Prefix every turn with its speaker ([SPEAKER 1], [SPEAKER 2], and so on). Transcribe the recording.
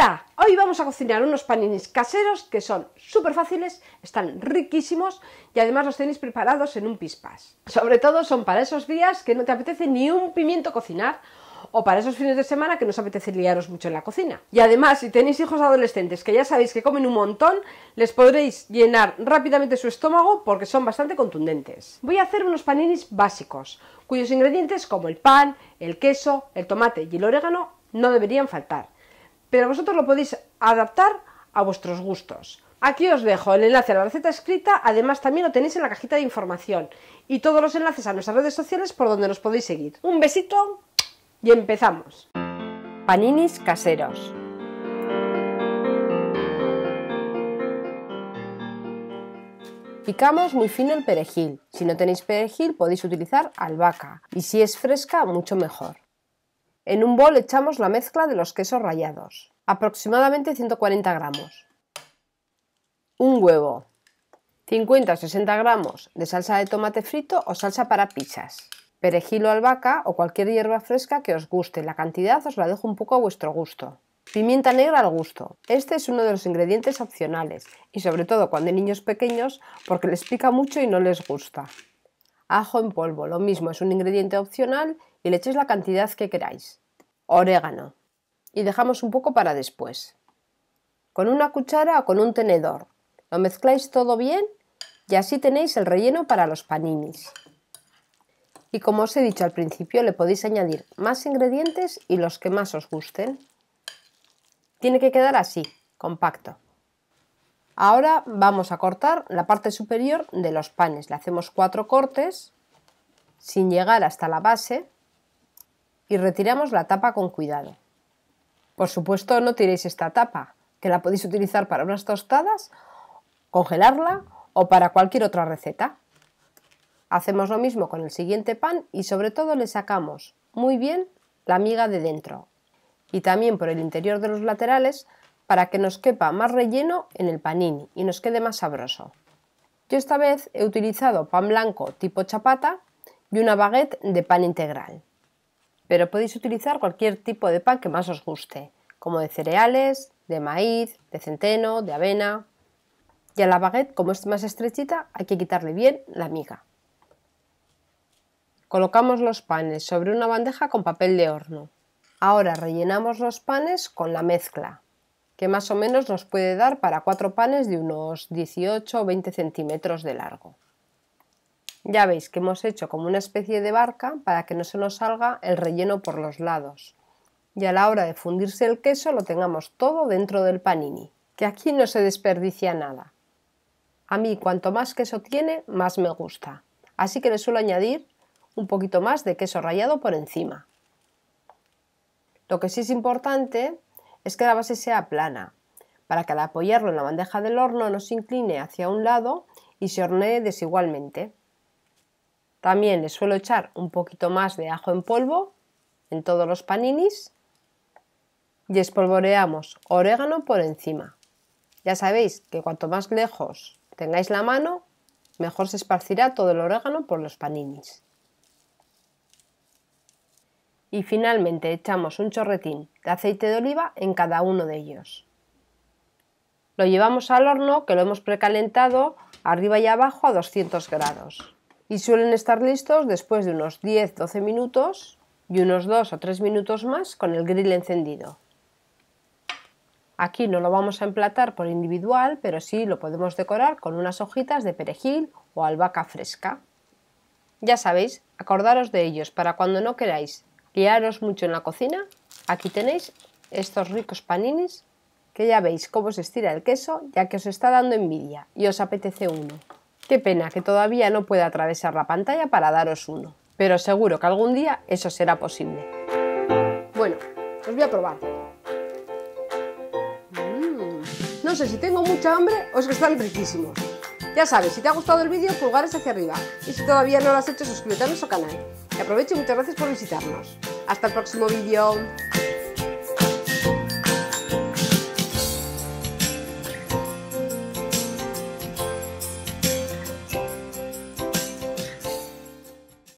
[SPEAKER 1] Hola, hoy vamos a cocinar unos paninis caseros que son súper fáciles, están riquísimos y además los tenéis preparados en un pispas. Sobre todo son para esos días que no te apetece ni un pimiento cocinar o para esos fines de semana que no os apetece liaros mucho en la cocina. Y además, si tenéis hijos adolescentes que ya sabéis que comen un montón, les podréis llenar rápidamente su estómago porque son bastante contundentes. Voy a hacer unos paninis básicos, cuyos ingredientes como el pan, el queso, el tomate y el orégano no deberían faltar pero vosotros lo podéis adaptar a vuestros gustos. Aquí os dejo el enlace a la receta escrita, además también lo tenéis en la cajita de información y todos los enlaces a nuestras redes sociales por donde nos podéis seguir. Un besito y empezamos. Paninis caseros. Picamos muy fino el perejil. Si no tenéis perejil podéis utilizar albahaca y si es fresca mucho mejor. En un bol echamos la mezcla de los quesos rallados, aproximadamente 140 gramos. Un huevo, 50 o 60 gramos de salsa de tomate frito o salsa para pizzas, perejil o albahaca o cualquier hierba fresca que os guste. La cantidad os la dejo un poco a vuestro gusto. Pimienta negra al gusto. Este es uno de los ingredientes opcionales y sobre todo cuando hay niños pequeños porque les pica mucho y no les gusta. Ajo en polvo, lo mismo, es un ingrediente opcional y le echéis la cantidad que queráis. Orégano. Y dejamos un poco para después. Con una cuchara o con un tenedor. Lo mezcláis todo bien y así tenéis el relleno para los paninis. Y como os he dicho al principio, le podéis añadir más ingredientes y los que más os gusten. Tiene que quedar así, compacto. Ahora vamos a cortar la parte superior de los panes. Le hacemos cuatro cortes sin llegar hasta la base y retiramos la tapa con cuidado. Por supuesto no tiréis esta tapa, que la podéis utilizar para unas tostadas, congelarla o para cualquier otra receta. Hacemos lo mismo con el siguiente pan y sobre todo le sacamos muy bien la miga de dentro y también por el interior de los laterales para que nos quepa más relleno en el panini y nos quede más sabroso. Yo esta vez he utilizado pan blanco tipo chapata y una baguette de pan integral pero podéis utilizar cualquier tipo de pan que más os guste, como de cereales, de maíz, de centeno, de avena. Y a la baguette, como es más estrechita, hay que quitarle bien la miga. Colocamos los panes sobre una bandeja con papel de horno. Ahora rellenamos los panes con la mezcla, que más o menos nos puede dar para cuatro panes de unos 18 o 20 centímetros de largo. Ya veis que hemos hecho como una especie de barca para que no se nos salga el relleno por los lados. Y a la hora de fundirse el queso lo tengamos todo dentro del panini, que aquí no se desperdicia nada. A mí cuanto más queso tiene, más me gusta. Así que le suelo añadir un poquito más de queso rallado por encima. Lo que sí es importante es que la base sea plana, para que al apoyarlo en la bandeja del horno no se incline hacia un lado y se hornee desigualmente. También le suelo echar un poquito más de ajo en polvo en todos los paninis y espolvoreamos orégano por encima. Ya sabéis que cuanto más lejos tengáis la mano, mejor se esparcirá todo el orégano por los paninis. Y finalmente echamos un chorretín de aceite de oliva en cada uno de ellos. Lo llevamos al horno que lo hemos precalentado arriba y abajo a 200 grados y suelen estar listos después de unos 10-12 minutos y unos 2 o 3 minutos más con el grill encendido. Aquí no lo vamos a emplatar por individual, pero sí lo podemos decorar con unas hojitas de perejil o albahaca fresca. Ya sabéis, acordaros de ellos para cuando no queráis guiaros mucho en la cocina. Aquí tenéis estos ricos paninis que ya veis cómo se estira el queso ya que os está dando envidia y os apetece uno. Qué pena que todavía no pueda atravesar la pantalla para daros uno, pero seguro que algún día eso será posible. Bueno, os voy a probar. Mm, no sé si tengo mucha hambre o es que están riquísimos. Ya sabes, si te ha gustado el vídeo, pulgares hacia arriba. Y si todavía no lo has hecho, suscríbete a nuestro canal. Y aprovecho y muchas gracias por visitarnos. Hasta el próximo vídeo.